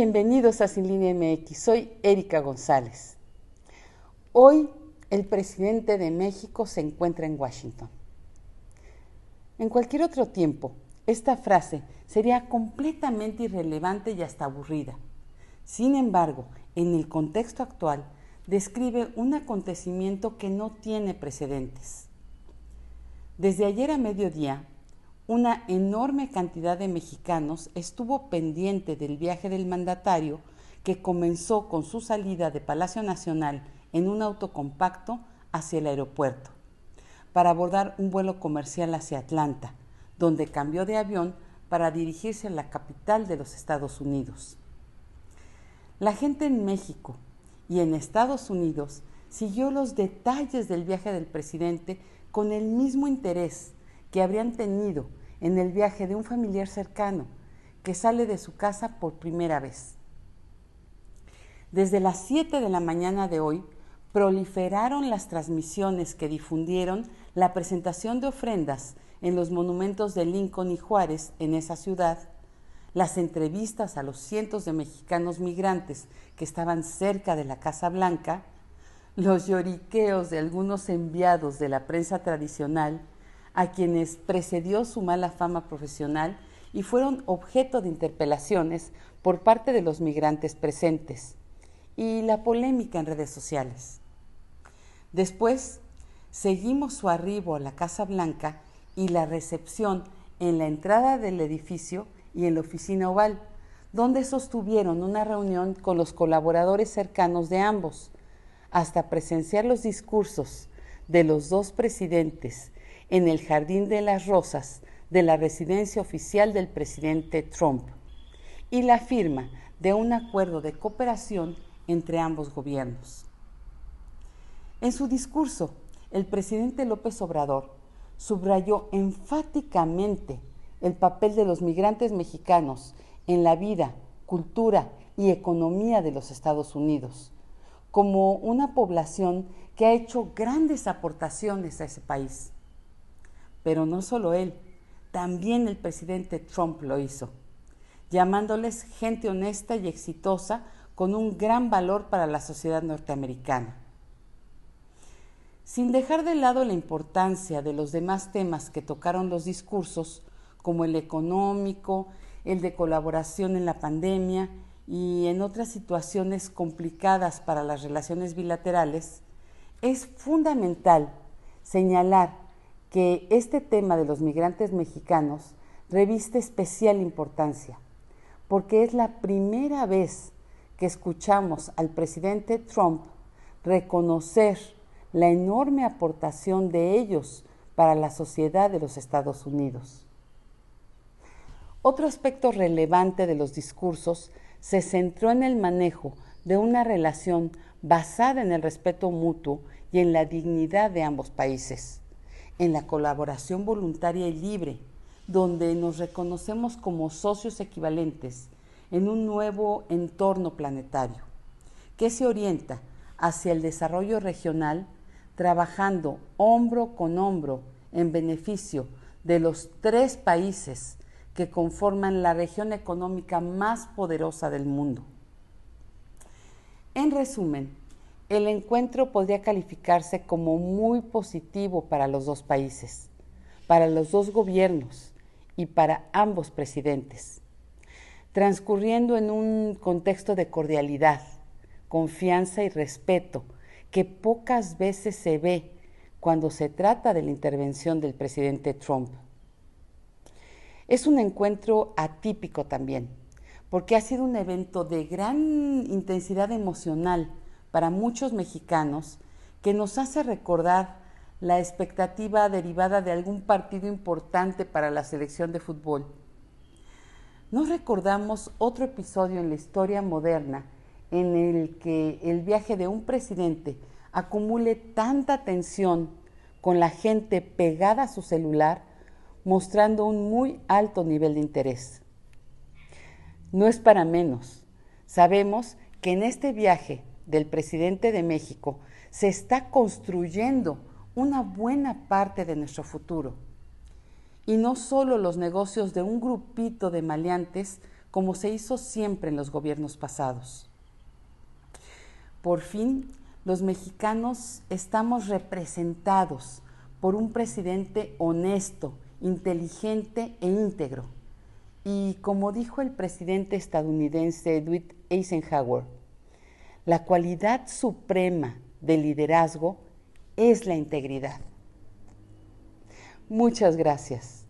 bienvenidos a Sin Línea MX. Soy Erika González. Hoy el presidente de México se encuentra en Washington. En cualquier otro tiempo, esta frase sería completamente irrelevante y hasta aburrida. Sin embargo, en el contexto actual, describe un acontecimiento que no tiene precedentes. Desde ayer a mediodía, una enorme cantidad de mexicanos estuvo pendiente del viaje del mandatario que comenzó con su salida de Palacio Nacional en un auto compacto hacia el aeropuerto para abordar un vuelo comercial hacia Atlanta, donde cambió de avión para dirigirse a la capital de los Estados Unidos. La gente en México y en Estados Unidos siguió los detalles del viaje del presidente con el mismo interés que habrían tenido en el viaje de un familiar cercano que sale de su casa por primera vez. Desde las 7 de la mañana de hoy proliferaron las transmisiones que difundieron la presentación de ofrendas en los monumentos de Lincoln y Juárez en esa ciudad, las entrevistas a los cientos de mexicanos migrantes que estaban cerca de la Casa Blanca, los lloriqueos de algunos enviados de la prensa tradicional a quienes precedió su mala fama profesional y fueron objeto de interpelaciones por parte de los migrantes presentes y la polémica en redes sociales. Después, seguimos su arribo a la Casa Blanca y la recepción en la entrada del edificio y en la oficina oval, donde sostuvieron una reunión con los colaboradores cercanos de ambos, hasta presenciar los discursos de los dos presidentes en el Jardín de las Rosas de la residencia oficial del presidente Trump y la firma de un acuerdo de cooperación entre ambos gobiernos. En su discurso, el presidente López Obrador subrayó enfáticamente el papel de los migrantes mexicanos en la vida, cultura y economía de los Estados Unidos, como una población que ha hecho grandes aportaciones a ese país. Pero no solo él, también el presidente Trump lo hizo, llamándoles gente honesta y exitosa con un gran valor para la sociedad norteamericana. Sin dejar de lado la importancia de los demás temas que tocaron los discursos, como el económico, el de colaboración en la pandemia y en otras situaciones complicadas para las relaciones bilaterales, es fundamental señalar que este tema de los migrantes mexicanos reviste especial importancia, porque es la primera vez que escuchamos al presidente Trump reconocer la enorme aportación de ellos para la sociedad de los Estados Unidos. Otro aspecto relevante de los discursos se centró en el manejo de una relación basada en el respeto mutuo y en la dignidad de ambos países en la colaboración voluntaria y libre, donde nos reconocemos como socios equivalentes en un nuevo entorno planetario, que se orienta hacia el desarrollo regional, trabajando hombro con hombro en beneficio de los tres países que conforman la región económica más poderosa del mundo. En resumen, el encuentro podría calificarse como muy positivo para los dos países, para los dos gobiernos y para ambos presidentes, transcurriendo en un contexto de cordialidad, confianza y respeto que pocas veces se ve cuando se trata de la intervención del presidente Trump. Es un encuentro atípico también, porque ha sido un evento de gran intensidad emocional para muchos mexicanos que nos hace recordar la expectativa derivada de algún partido importante para la selección de fútbol. No recordamos otro episodio en la historia moderna en el que el viaje de un presidente acumule tanta tensión con la gente pegada a su celular, mostrando un muy alto nivel de interés. No es para menos. Sabemos que en este viaje del presidente de México, se está construyendo una buena parte de nuestro futuro. Y no solo los negocios de un grupito de maleantes, como se hizo siempre en los gobiernos pasados. Por fin, los mexicanos estamos representados por un presidente honesto, inteligente e íntegro. Y como dijo el presidente estadounidense Dwight Eisenhower, la cualidad suprema del liderazgo es la integridad. Muchas gracias.